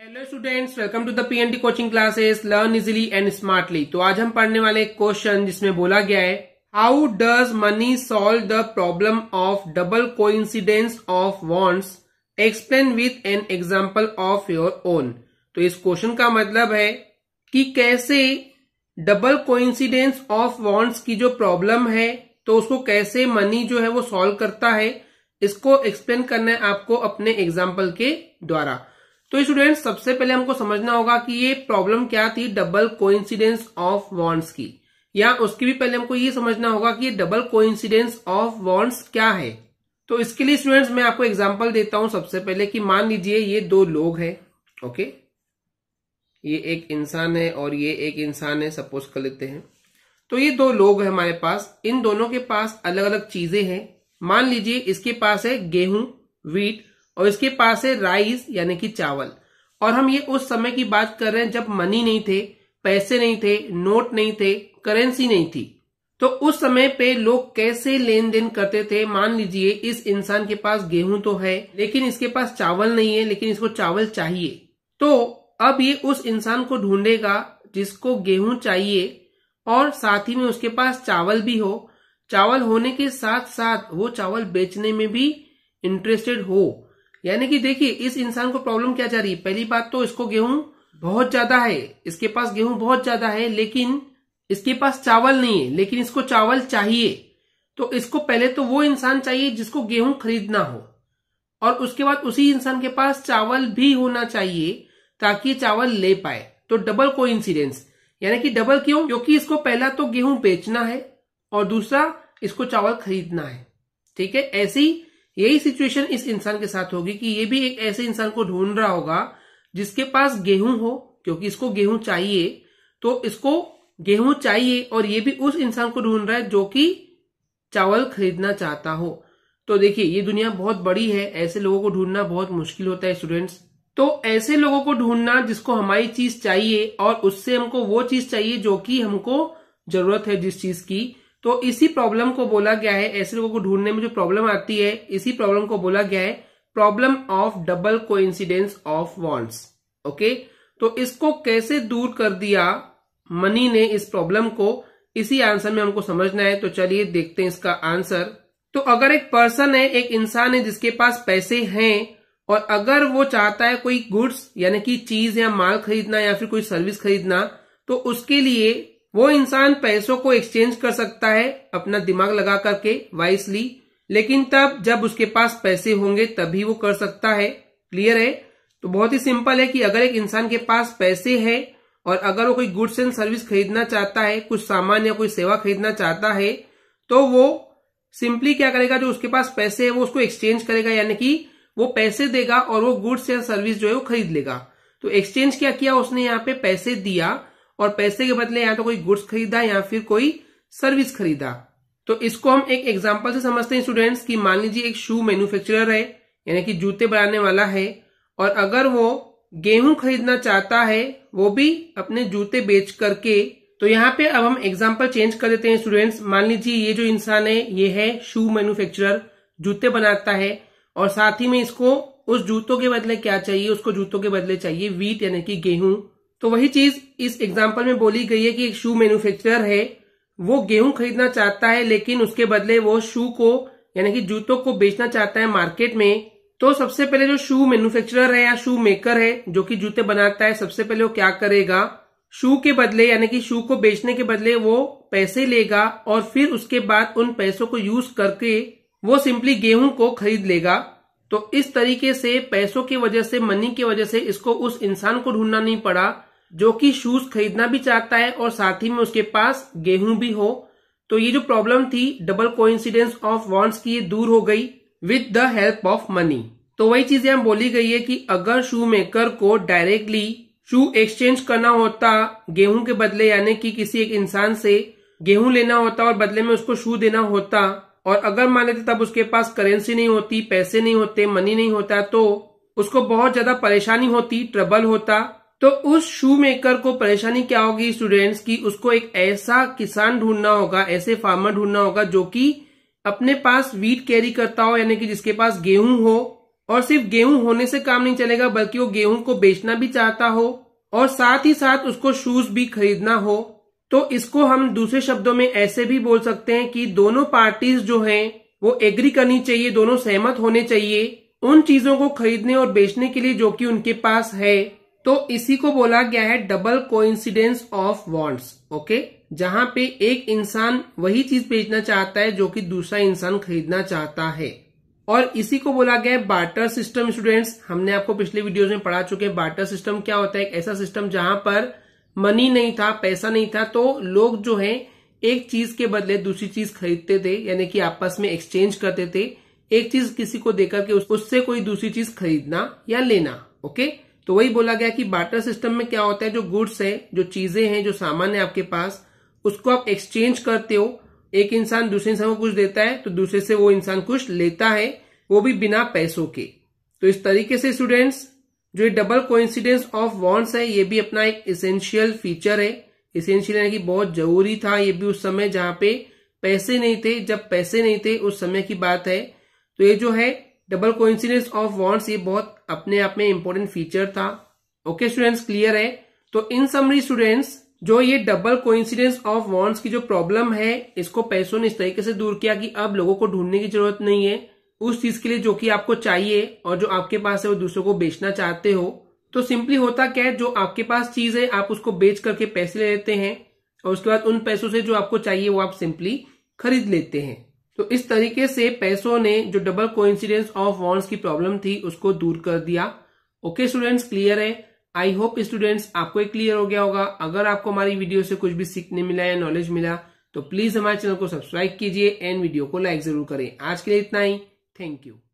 hello students welcome to the PNT coaching classes learn easily and smartly तो आज हम पढ़ने वाले क्वेश्चन जिसमें बोला गया है how does money solve the problem of double coincidence of wants explain with an example of your own तो इस क्वेश्चन का मतलब है कि कैसे डबल कोइंसिडेंस ऑफ वॉन्ट्स की जो प्रॉब्लम है तो उसको कैसे मनी जो है वो सॉल्व करता है इसको एक्सप्लेन करना है आपको अपने एग्जाम्पल के द्वारा तो स्टूडेंट सबसे पहले हमको समझना होगा कि ये प्रॉब्लम क्या थी डबल कोइंसिडेंस ऑफ वॉन्ट्स की या उसकी भी पहले हमको ये समझना होगा कि ये डबल कोइंसिडेंस ऑफ वॉन्ट्स क्या है तो इसके लिए स्टूडेंट्स मैं आपको एग्जांपल देता हूं सबसे पहले कि मान लीजिए ये दो लोग हैं ओके ये एक इंसान है और ये एक इंसान है सपोज कर लेते हैं तो ये दो लोग हैं हमारे पास इन दोनों के पास अलग अलग चीजें हैं मान लीजिए इसके पास है गेहूं वीट और इसके पास है राइस यानी कि चावल और हम ये उस समय की बात कर रहे हैं जब मनी नहीं थे पैसे नहीं थे नोट नहीं थे करेंसी नहीं थी तो उस समय पे लोग कैसे लेन देन करते थे मान लीजिए इस इंसान के पास गेहूं तो है लेकिन इसके पास चावल नहीं है लेकिन इसको चावल चाहिए तो अब ये उस इंसान को ढूंढेगा जिसको गेहूं चाहिए और साथ ही में उसके पास चावल भी हो चावल होने के साथ साथ वो चावल बेचने में भी इंटरेस्टेड हो यानी कि देखिए इस इंसान को प्रॉब्लम क्या जा रही है पहली बात तो इसको गेहूं बहुत ज्यादा है इसके पास गेहूं बहुत ज्यादा है लेकिन इसके पास चावल नहीं है लेकिन इसको चावल चाहिए तो इसको पहले तो वो इंसान चाहिए जिसको गेहूं खरीदना हो और उसके बाद उसी इंसान के पास चावल भी होना चाहिए ताकि चावल ले पाए तो डबल को यानी कि डबल क्यों क्योंकि इसको पहला तो गेहूं बेचना है और दूसरा इसको चावल खरीदना है ठीक है ऐसी यही सिचुएशन इस इंसान के साथ होगी कि ये भी एक ऐसे इंसान को ढूंढ रहा होगा जिसके पास गेहूं हो क्योंकि इसको गेहूं चाहिए तो इसको गेहूं चाहिए और ये भी उस इंसान को ढूंढ रहा है जो कि चावल खरीदना चाहता हो तो देखिए ये दुनिया बहुत बड़ी है ऐसे लोगों को ढूंढना बहुत मुश्किल होता है स्टूडेंट्स तो ऐसे लोगों को ढूंढना जिसको हमारी चीज चाहिए और उससे हमको वो चीज चाहिए जो कि हमको जरूरत है जिस चीज की तो इसी प्रॉब्लम को बोला गया है ऐसे लोगों को ढूंढने में जो प्रॉब्लम आती है इसी प्रॉब्लम को बोला गया है problem of double coincidence of wants okay तो इसको कैसे दूर कर दिया मनी ने इस प्रॉब्लम को इसी आंसर में हमको समझना है तो चलिए देखते हैं इसका आंसर तो अगर एक पर्सन है एक इंसान है जिसके पास पैसे हैं और अगर वो चाहता है कोई गुड्स यानी कि चीज या माल खरीदना या फिर कोई सर्विस खरीदना तो उसके लिए वो इंसान पैसों को एक्सचेंज कर सकता है अपना दिमाग लगा करके वाइसली लेकिन तब जब उसके पास पैसे होंगे तभी वो कर सकता है क्लियर है तो बहुत ही सिंपल है कि अगर एक इंसान के पास पैसे है और अगर वो कोई गुड्स एंड सर्विस खरीदना चाहता है कुछ सामान या कोई सेवा खरीदना चाहता है तो वो सिंपली क्या करेगा जो उसके पास पैसे है वो उसको एक्सचेंज करेगा यानी कि वो पैसे देगा और वो गुड्स या सर्विस जो है वो खरीद लेगा तो एक्सचेंज क्या किया उसने यहाँ पे पैसे दिया और पैसे के बदले या तो कोई गुड्स खरीदा या फिर कोई सर्विस खरीदा तो इसको हम एक एग्जाम्पल से समझते हैं स्टूडेंट्स कि मान लीजिए एक शू मैन्युफैक्चरर है यानी कि जूते बनाने वाला है और अगर वो गेहूं खरीदना चाहता है वो भी अपने जूते बेच करके तो यहाँ पे अब हम एग्जाम्पल चेंज कर देते हैं स्टूडेंट्स मान लीजिए ये जो इंसान है ये है शू मैन्युफैक्चरर जूते बनाता है और साथ ही में इसको उस जूतों के बदले क्या चाहिए उसको जूतों के बदले चाहिए वीट यानी कि गेहूं तो वही चीज इस एग्जाम्पल में बोली गई है कि एक शू मैन्युफैक्चरर है वो गेहूं खरीदना चाहता है लेकिन उसके बदले वो शू को यानी कि जूतों को बेचना चाहता है मार्केट में तो सबसे पहले जो शू मैन्युफैक्चरर है या शू मेकर है जो कि जूते बनाता है सबसे पहले वो क्या करेगा शू के बदले यानी कि शू को बेचने के बदले वो पैसे लेगा और फिर उसके बाद उन पैसों को यूज करके वो सिंपली गेहूं को खरीद लेगा तो इस तरीके से पैसों की वजह से मनी की वजह से इसको उस इंसान को ढूंढना नहीं पड़ा जो कि शूज खरीदना भी चाहता है और साथ ही में उसके पास गेहूं भी हो तो ये जो प्रॉब्लम थी डबल कोइंसिडेंस ऑफ वॉन्ट्स की ये दूर हो गई with the help of money तो वही चीज यहां बोली गई है कि अगर शू मेकर को डायरेक्टली शू एक्सचेंज करना होता गेहूं के बदले यानी कि किसी एक इंसान से गेहूं लेना होता और बदले में उसको शू देना होता और अगर मान लेते तब उसके पास करेंसी नहीं होती पैसे नहीं होते मनी नहीं होता तो उसको बहुत ज्यादा परेशानी होती ट्रबल होता तो उस शू मेकर को परेशानी क्या होगी स्टूडेंट्स की उसको एक ऐसा किसान ढूंढना होगा ऐसे फार्मर ढूंढना होगा जो कि अपने पास वीट कैरी करता हो यानी कि जिसके पास गेहूं हो और सिर्फ गेहूं होने से काम नहीं चलेगा बल्कि वो गेहूं को बेचना भी चाहता हो और साथ ही साथ उसको शूज भी खरीदना हो तो इसको हम दूसरे शब्दों में ऐसे भी बोल सकते हैं कि दोनों पार्टीज जो हैं वो एग्री करनी चाहिए दोनों सहमत होने चाहिए उन चीजों को खरीदने और बेचने के लिए जो कि उनके पास है तो इसी को बोला गया है double coincidence of wants okay जहां पे एक इंसान वही चीज बेचना चाहता है जो कि दूसरा इंसान खरीदना चाहता है और इसी को बोला गया है बार्टर सिस्टम स्टूडेंट्स हमने आपको पिछले वीडियोस में पढ़ा चुके हैं बार्टर सिस्टम क्या होता है एक ऐसा सिस्टम जहां पर मनी नहीं था पैसा नहीं था तो लोग जो है एक चीज के बदले दूसरी चीज खरीदते थे यानी कि आपस में एक्सचेंज करते थे एक चीज किसी को देकर के उससे कोई दूसरी चीज खरीदना या लेना ओके तो वही बोला गया कि बाटर सिस्टम में क्या होता है जो गुड्स है जो चीजें हैं जो सामान है आपके पास उसको आप एक्सचेंज करते हो एक इंसान दूसरे इंसान को कुछ देता है तो दूसरे से वो इंसान कुछ लेता है वो भी बिना पैसों के तो इस तरीके से स्टूडेंट्स जो ये डबल कोइंसिडेंस ऑफ वॉन्ट्स है ये भी अपना एक इसेंशियल फीचर है इसेंशियल यानी कि बहुत जरूरी था ये भी उस समय जहां पे पैसे नहीं थे जब पैसे नहीं थे उस समय की बात है तो ये जो है डबल कोइंसिडेंस ऑफ वॉन्ट्स ये बहुत अपने आप में इंपॉर्टेंट फीचर था ओके स्टूडेंट्स क्लियर है तो इन समरी स्टूडेंट्स जो ये डबल कोइंसिडेंस ऑफ वॉन्ट्स की जो प्रॉब्लम है इसको पैसों ने इस तरीके से दूर किया कि अब लोगों को ढूंढने की जरूरत नहीं है उस चीज के लिए जो कि आपको चाहिए और जो आपके पास है वो दूसरों को बेचना चाहते हो तो सिंपली होता क्या है जो आपके पास चीज है आप उसको बेच करके पैसे ले लेते हैं और उसके बाद उन पैसों से जो आपको चाहिए वो आप सिंपली खरीद लेते हैं तो इस तरीके से पैसों ने जो डबल कोइंसिडेंस ऑफ वॉन्ट्स की प्रॉब्लम थी उसको दूर कर दिया ओके स्टूडेंट्स क्लियर है आई होप स्टूडेंट्स आपको एक क्लियर हो गया होगा अगर आपको हमारी वीडियो से कुछ भी सीखने मिला या नॉलेज मिला तो प्लीज हमारे चैनल को सब्सक्राइब कीजिए एंड वीडियो को लाइक जरूर करें आज के लिए इतना ही थैंक यू